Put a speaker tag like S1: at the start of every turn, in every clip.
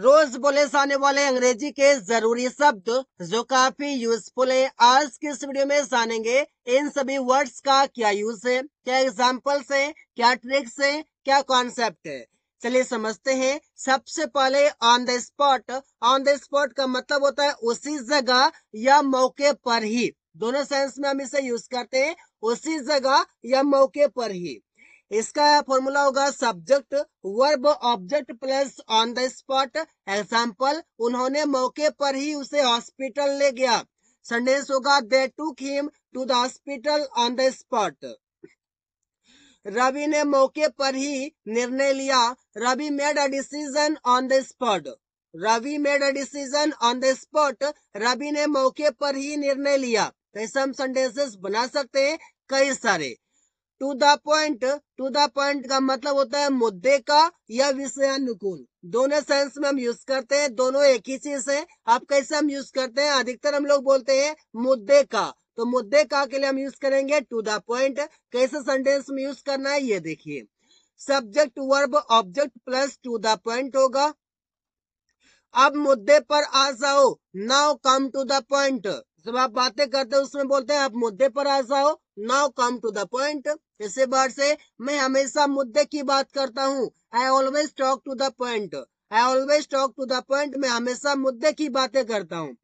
S1: रोज बोले जाने वाले अंग्रेजी के जरूरी शब्द जो काफी यूजफुल है आज की इस वीडियो में जानेंगे इन सभी वर्ड्स का क्या यूज है क्या एग्जाम्पल्स है क्या ट्रिक्स है क्या कॉन्सेप्ट है चलिए समझते हैं सबसे पहले on the spot on the spot का मतलब होता है उसी जगह या मौके पर ही दोनों सेंस में हम इसे यूज करते हैं उसी जगह या मौके पर ही इसका फॉर्मूला होगा subject verb object plus on the spot example उन्होंने मौके पर ही उसे हॉस्पिटल ले गया सेंटेंस होगा they to him to the hospital on the spot Ravi ने मौके पर ही निर्णय लिया Ravi made a decision on the spot Ravi made a decision on the spot Ravi ने मौके पर ही निर्णय लिया तो ऐसे हम सेंटेंसेस बना सकते हैं कई सारे to the point to the point का मतलब होता है मुद्दे का या विषयानुकूल दोनों सेंस में हम यूज करते हैं दोनों एक ही चीज है आप कैसे हम यूज करते हैं अधिकतर हम लोग बोलते हैं मुद्दे का तो मुद्दे का के लिए हम यूज करेंगे टू द पॉइंट कैसे सेंटेंस में यूज करना है ये देखिए subject verb object plus to the point होगा अब मुद्दे पर आ जाओ now come to the point जब आप बातें करते हैं उसमें बोलते हैं आप मुद्दे पर आ जाओ now come to the point इससे बार से मैं हमेशा मुद्दे की बात करता हूँ I always talk to the point I always talk to the point मैं हमेशा मुद्दे की बातें करता हूँ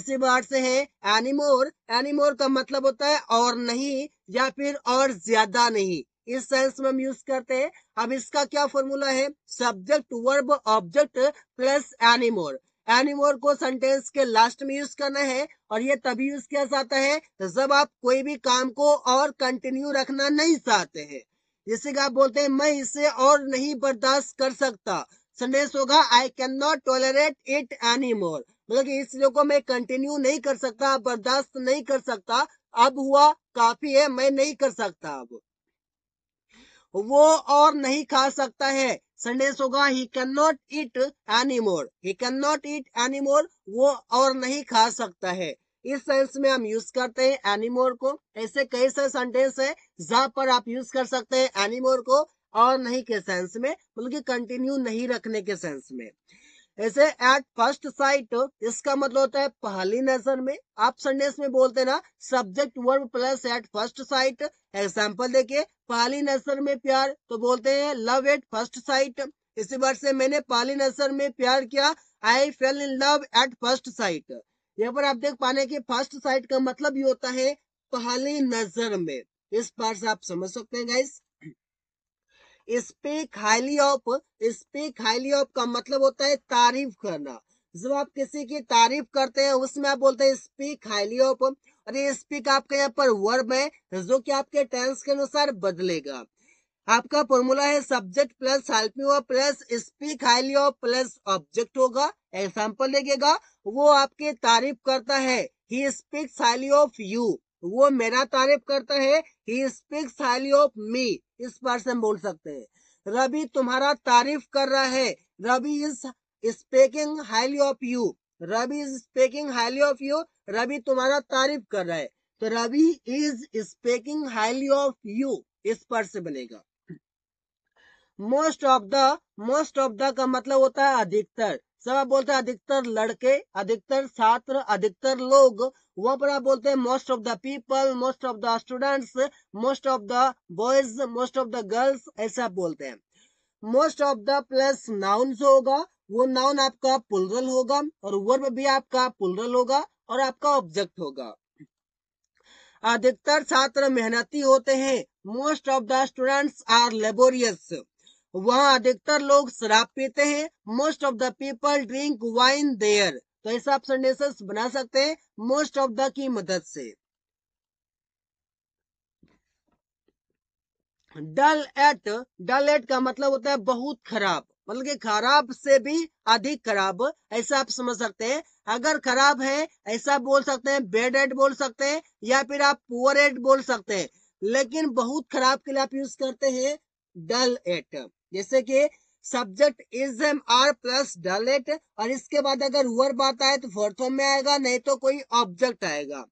S1: इसी बार से है एनिमोर एनिमोर का मतलब होता है और नहीं या फिर और ज्यादा नहीं इस सेंस में हम यूज करते हैं अब इसका क्या फॉर्मूला है subject verb object plus anymore anymore को सेंटेंस के लास्ट में यूज करना है और ये तभी यूज किया जाता है जब आप कोई भी काम को और कंटिन्यू रखना नहीं चाहते हैं जैसे कि आप बोलते हैं मैं इसे और नहीं बर्दाश्त कर सकता संदेश होगा I can not tolerate it any more मतलब इस चीजों को मैं कंटिन्यू नहीं कर सकता बर्दाश्त नहीं कर सकता अब हुआ काफी है मैं नहीं कर सकता अब वो और नहीं खा सकता है संडे होगा he can not eat any more he can not eat any more वो और नहीं खा सकता है इस सेंस में हम यूज करते हैं एनिमोर को ऐसे कई सारे सेंटेंस है जहा पर आप यूज कर सकते हैं एनिमोर को और नहीं के सेंस में मतलब कि कंटिन्यू नहीं रखने के सेंस में ऐसे एट फर्स्ट साइट इसका मतलब होता है पहली नजर में आप संडेस में बोलते ना subject verb plus at first sight example देखिए पहली नजर में प्यार तो बोलते हैं लव एट फर्स्ट साइट इसी बार से मैंने पहली नजर में प्यार किया I fell in love at first sight यहाँ पर आप देख पाने की फर्स्ट साइट का मतलब ये होता है पहली नजर में इस बार से आप समझ सकते हैं guys speak highly of speak highly of का मतलब होता है तारीफ करना जब आप किसी की तारीफ करते हैं उसमें आप बोलते हैं स्पीक हाईली ऑफ और ये स्पीक आपके यहाँ पर वर्ब है जो कि आपके टेंस के अनुसार बदलेगा आपका फॉर्मूला है subject plus helping verb plus speak highly of plus object होगा एग्जाम्पल देखिएगा वो आपके तारीफ करता है he speaks highly of you वो मेरा तारीफ करता है he speaks highly of me इस पर से हम बोल सकते हैं रवि तुम्हारा तारीफ कर रहा है Ravi is speaking highly of you Ravi is speaking highly of you Ravi तुम्हारा तारीफ कर रहा है तो Ravi is speaking highly of you इस पर से बनेगा most of the most of the का मतलब होता है अधिकतर सब आप बोलते हैं अधिकतर लड़के अधिकतर छात्र अधिकतर लोग वहां पर आप बोलते हैं most of the people most of the students most of the boys most of the girls ऐसा बोलते हैं most of the plus noun जो होगा वो नाउन आपका पुलरल होगा और वर्ब भी आपका पुलरल होगा और आपका ऑब्जेक्ट होगा अधिकतर छात्र मेहनती होते हैं most of the students are laborious वहाँ अधिकतर लोग शराब पीते हैं most of the people drink wine there तो ऐसा आप सेंटेंसेस बना सकते हैं मोस्ट ऑफ द की मदद से डल एट डल एट का मतलब होता है बहुत खराब मतलब कि खराब से भी अधिक खराब ऐसा आप समझ सकते हैं अगर खराब है ऐसा बोल सकते हैं बेड एट बोल सकते हैं या फिर आप पुअर एट बोल सकते हैं लेकिन बहुत खराब के लिए आप यूज करते हैं डल एट जैसे कि subject is am are plus dull at और इसके बाद अगर वर्ब आता है तो फोर्थ फॉर्म में आएगा नहीं तो कोई ऑब्जेक्ट आएगा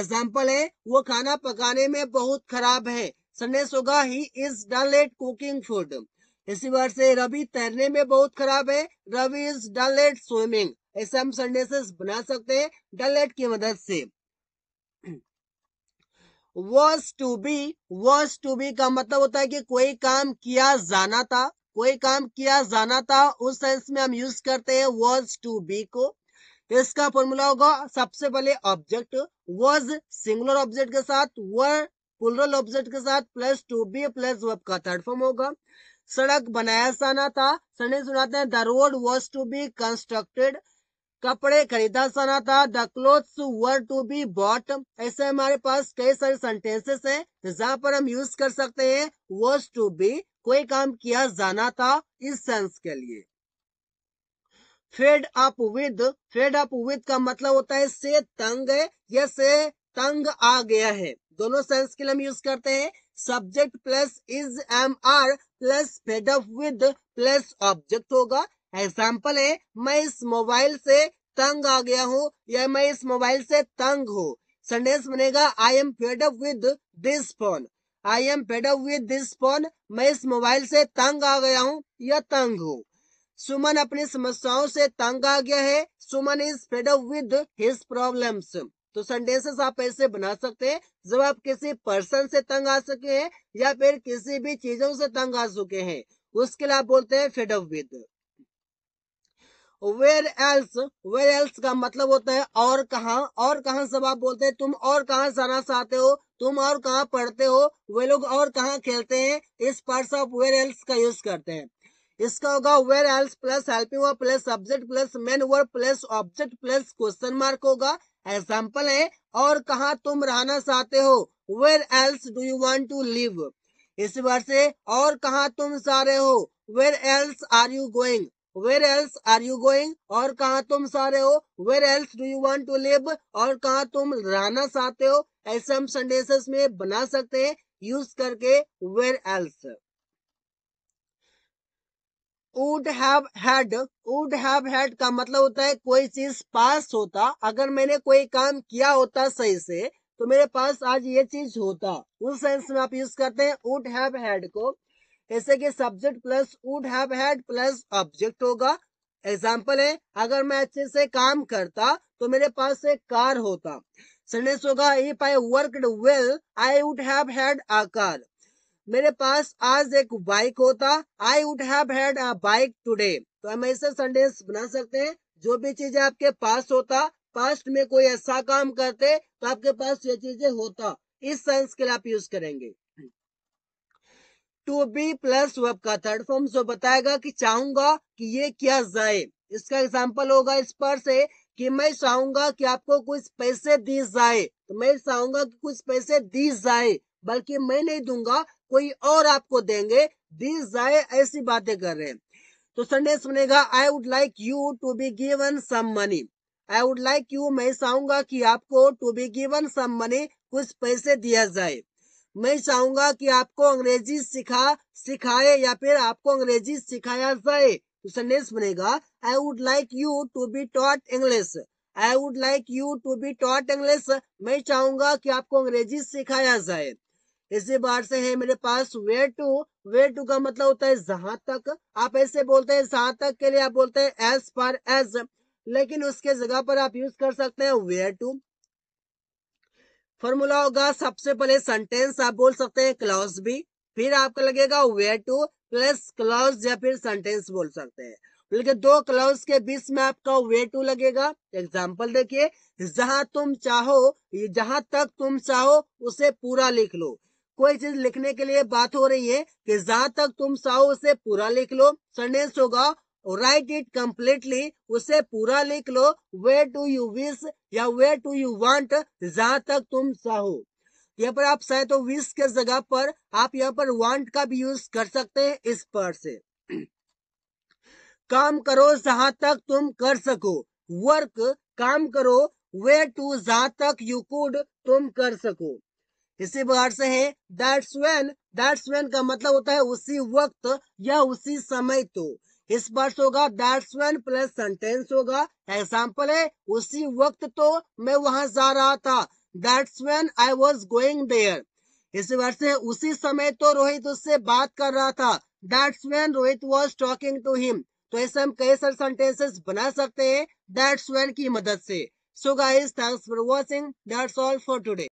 S1: एग्जाम्पल है वो खाना पकाने में बहुत खराब है संदेश होगा he is dull cooking food इसी बार से रवि तैरने में बहुत खराब है रवि इज डल स्विमिंग ऐसे हम संडेसेस बना सकते हैं डल की मदद से was to be was to be का मतलब होता है कि कोई काम किया जाना था कोई काम किया जाना था उस सेंस में हम यूज करते हैं वॉज टू बी को इसका फॉर्मूला होगा सबसे पहले ऑब्जेक्ट वॉज सिंगुलर ऑब्जेक्ट के साथ वर पुलरल ऑब्जेक्ट के साथ plus to be plus verb का थर्ड फॉर्म होगा सड़क बनाया जाना था सड़क सुनाते हैं the road was to be constructed कपड़े खरीदा सना था the cloth were to be bought ऐसे हमारे पास कई सारे सेंटेंसेस हैं जहाँ पर हम यूज कर सकते हैं वॉज टू बी कोई काम किया जाना था इस सेंस के लिए fed up with fed up with का मतलब होता है से तंग है या से तंग आ गया है दोनों सेंस के लिए हम यूज करते हैं subject plus is am are plus fed up with plus object होगा एग्जाम्पल है मैं इस मोबाइल से तंग आ गया हूँ या मैं इस मोबाइल से तंग हूँ सेंटेंस बनेगा I am fed up with this phone I am fed up with this phone मैं इस मोबाइल से तंग आ गया हूँ या तंग हूँ सुमन अपनी समस्याओं से तंग आ गया है Suman is fed up with his problems तो सेंटेंसेस आप ऐसे बना सकते हैं जब आप किसी पर्सन से तंग आ सके हैं या फिर किसी भी चीजों से तंग आ चुके हैं उसके लिए आप बोलते हैं fed up with where else where else का मतलब होता है और कहा और कहा सब आप बोलते हैं तुम और कहाँ सना साते हो तुम और कहाँ पढ़ते हो वे लोग और कहाँ खेलते हैं इस पर्स ऑफ वेर एल्स का यूज करते हैं इसका होगा where else plus helping word plus subject plus main word plus object plus question mark होगा एग्जाम्पल है और कहा तुम रहना चाहते हो where else do you want to live इस बार से और कहा तुम सारे हो where else are you going where else are you going और कहा तुम सारे हो where else do you want to live और कहा तुम रहना चाहते हो ऐसे हम सेंटेंसेस में बना सकते हैं यूज करके where else would have had would have had का मतलब होता है कोई चीज पास होता अगर मैंने कोई काम किया होता सही से तो मेरे पास आज ये चीज होता उस सेंस में आप यूज करते हैं वुड हैव हैड को ऐसे कि subject plus would have had plus object होगा एग्जाम्पल है अगर मैं अच्छे से काम करता तो मेरे पास एक कार होता सेंटेंस होगा if I work well I would have had a car मेरे पास आज एक बाइक होता I would have had a bike today तो हम ऐसे सेंटेंस बना सकते हैं जो भी चीज आपके पास होता पास्ट में कोई ऐसा काम करते तो आपके पास ये चीजें होता इस सेंस के लिए आप यूज करेंगे टू बी प्लस वब का थर्ड फॉर्म जो बताएगा कि चाहूंगा कि ये किया जाए इसका एग्जाम्पल होगा इस पर से कि मैं चाहूंगा कि आपको कुछ पैसे दी जाए तो मैं चाहूंगा कि कुछ पैसे दी जाए बल्कि मैं नहीं दूंगा कोई और आपको देंगे दी जाए ऐसी बातें कर रहे हैं तो संदेश बनेगा I would like you to be given some money I would like you मैं चाहूंगा कि आपको to be given some money कुछ पैसे दिया जाए मैं चाहूंगा कि आपको अंग्रेजी सिखा सिखाए या फिर आपको अंग्रेजी सिखाया जाए तो सेंटेंस बनेगा I would like you to be taught English I would like you to be taught English मैं चाहूंगा कि आपको अंग्रेजी सिखाया जाए इसी बार से है मेरे पास वे टू वे टू का मतलब होता है जहां तक आप ऐसे बोलते हैं जहां तक के लिए आप बोलते हैं एज पर एज लेकिन उसके जगह पर आप यूज कर सकते हैं वे टू फॉर्मूला होगा सबसे पहले सेंटेंस आप बोल सकते हैं क्लॉज भी फिर आपका लगेगा वेयर टू प्लस क्लॉज या फिर सेंटेंस बोल सकते हैं बल्कि दो क्लॉज के बीच में आपका वे टू लगेगा एग्जाम्पल देखिए जहां तुम चाहो जहां तक तुम चाहो उसे पूरा लिख लो कोई चीज लिखने के लिए बात हो रही है कि जहां तक तुम चाहो उसे पूरा लिख लो सेंटेंस होगा राइट इट कम्प्लीटली उसे पूरा लिख लो वे टू यू विश या वे टू यू वांट जहां तक तुम चाहो यहाँ पर आप चाहे तो विश के जगह पर आप यहाँ पर वांट का भी यूज कर सकते हैं इस पर से काम करो जहां तक तुम कर सको वर्क काम करो वे टू जहां तक यू कुड तुम कर सको इसी प्रकार से है दैट्स वेन दैट्स वेन का मतलब होता है उसी वक्त या उसी समय तो इस वर्ष होगा दैट्स वेन प्लस सेंटेंस होगा एग्जाम्पल है उसी वक्त तो मैं वहां जा रहा था that's when I was going there इस वर्ष है उसी समय तो रोहित उससे बात कर रहा था that's when Rohit was talking to him तो ऐसे हम कई सारे सेंटेंसेस बना सकते हैं दैट्स वेन की मदद से so guys thanks for watching that's all for today